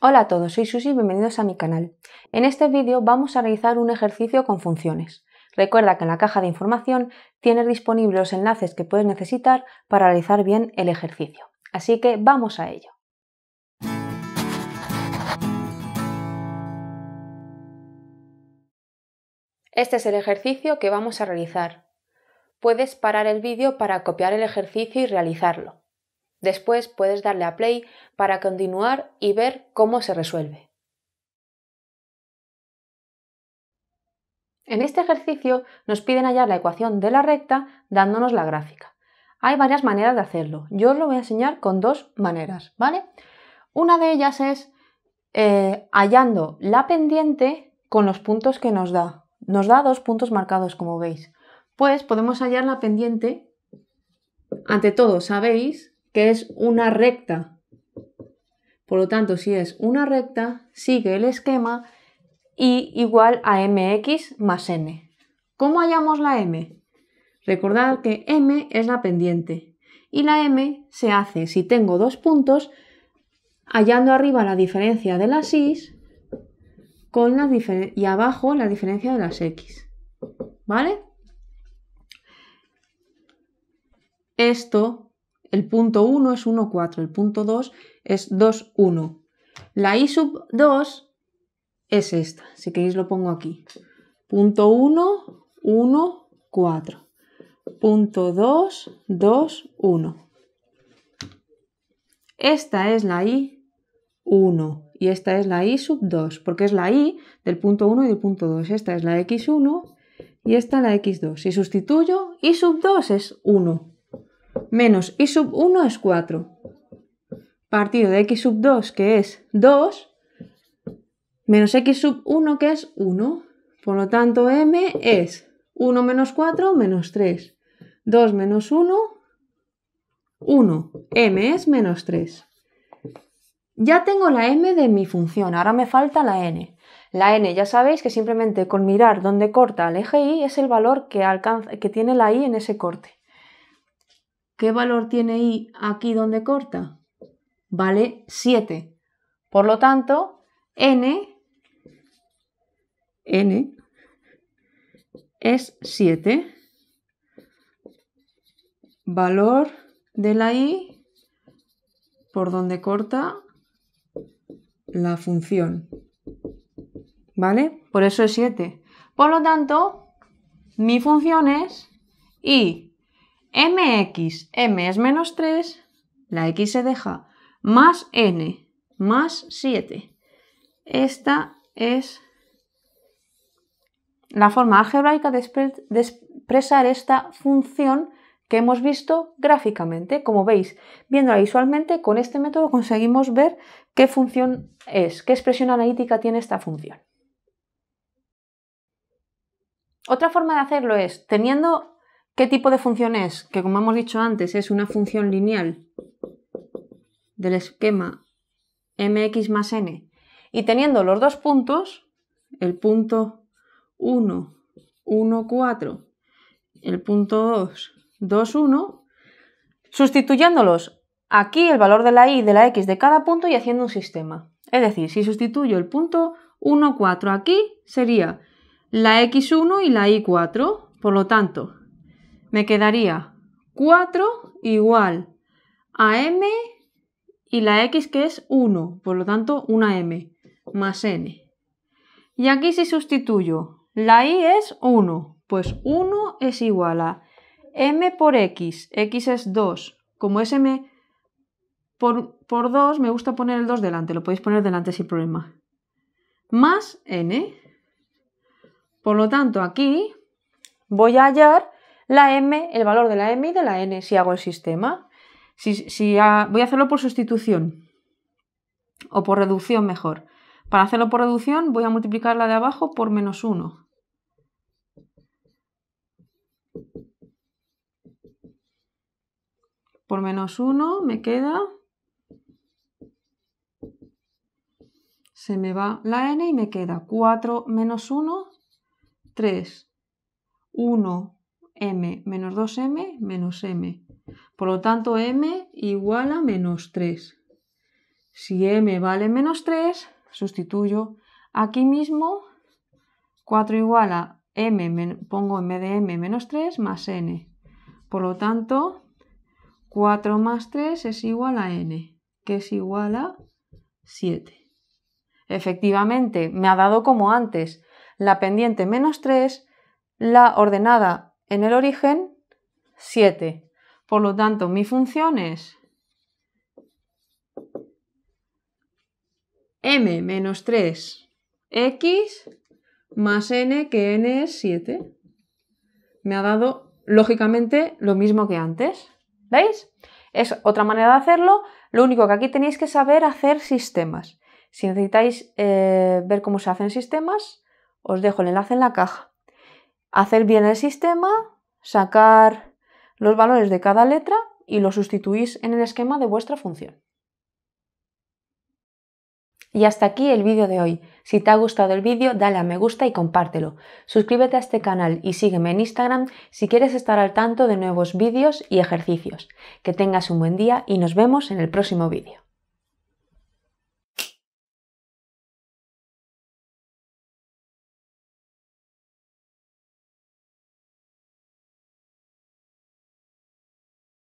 Hola a todos, soy Susi y bienvenidos a mi canal. En este vídeo vamos a realizar un ejercicio con funciones. Recuerda que en la caja de información tienes disponibles los enlaces que puedes necesitar para realizar bien el ejercicio. Así que vamos a ello. Este es el ejercicio que vamos a realizar. Puedes parar el vídeo para copiar el ejercicio y realizarlo. Después puedes darle a play para continuar y ver cómo se resuelve. En este ejercicio nos piden hallar la ecuación de la recta dándonos la gráfica. Hay varias maneras de hacerlo. Yo os lo voy a enseñar con dos maneras, ¿vale? Una de ellas es eh, hallando la pendiente con los puntos que nos da. Nos da dos puntos marcados, como veis. Pues podemos hallar la pendiente. Ante todo, sabéis que es una recta. Por lo tanto, si es una recta, sigue el esquema y igual a mx más n. ¿Cómo hallamos la m? Recordad que m es la pendiente y la m se hace si tengo dos puntos hallando arriba la diferencia de las y con y abajo la diferencia de las x. ¿Vale? Esto el punto 1 es 1, 4. El punto 2 es 2, 1. La I sub 2 es esta. Si queréis lo pongo aquí. Punto 1, 1, 4. Punto 2, 2, 1. Esta es la I 1 y esta es la I sub 2, porque es la I del punto 1 y del punto 2. Esta es la X1 y esta la X2. Si sustituyo, I sub 2 es 1 menos y sub 1 es 4. Partido de x sub 2, que es 2, menos x sub 1, que es 1. Por lo tanto, m es 1 menos 4 menos 3. 2 menos 1, 1. m es menos 3. Ya tengo la m de mi función, ahora me falta la n. La n ya sabéis que simplemente con mirar dónde corta el eje y es el valor que, que tiene la i en ese corte. ¿Qué valor tiene i aquí donde corta? Vale 7. Por lo tanto, n, n es 7. Valor de la i por donde corta la función. ¿Vale? Por eso es 7. Por lo tanto, mi función es i mx, m es menos 3, la x se deja, más n, más 7. Esta es la forma algebraica de, expresar esta función que hemos visto gráficamente. Como veis, viéndola visualmente, con este método conseguimos ver qué función es, qué expresión analítica tiene esta función. Otra forma de hacerlo es teniendo ¿Qué tipo de función es? Que como hemos dicho antes, es una función lineal del esquema mx más n. Y teniendo los dos puntos, el punto 1, 1, 4, el punto 2, 2, 1, sustituyéndolos aquí el valor de la y de la x de cada punto y haciendo un sistema. Es decir, si sustituyo el punto 1, 4 aquí, sería la x1 y la y4. Por lo tanto, me quedaría 4 igual a m y la x que es 1, por lo tanto una m más n. Y aquí si sustituyo, la y es 1, pues 1 es igual a m por x, x es 2, como es m por, por 2 me gusta poner el 2 delante, lo podéis poner delante sin problema, más n. Por lo tanto, aquí voy a hallar la m, el valor de la m y de la n si hago el sistema. Si, voy a hacerlo por sustitución o por reducción mejor. Para hacerlo por reducción voy a multiplicar la de abajo por menos 1. Por menos 1 me queda... Se me va la n y me queda 4 menos 1, 3. 1 m menos 2m menos m. Por lo tanto, m igual a menos 3. Si m vale menos 3, sustituyo aquí mismo 4 igual a m, pongo m de m menos 3 más n. Por lo tanto, 4 más 3 es igual a n, que es igual a 7. Efectivamente, me ha dado como antes, la pendiente menos 3, la ordenada en el origen 7. Por lo tanto, mi función es m menos 3x más n, que n es 7. Me ha dado, lógicamente, lo mismo que antes. ¿Veis? Es otra manera de hacerlo. Lo único que aquí tenéis que saber hacer sistemas. Si necesitáis eh, ver cómo se hacen sistemas, os dejo el enlace en la caja hacer bien el sistema, sacar los valores de cada letra y lo sustituís en el esquema de vuestra función. Y hasta aquí el vídeo de hoy. Si te ha gustado el vídeo, dale a me gusta y compártelo. Suscríbete a este canal y sígueme en Instagram si quieres estar al tanto de nuevos vídeos y ejercicios. Que tengas un buen día y nos vemos en el próximo vídeo.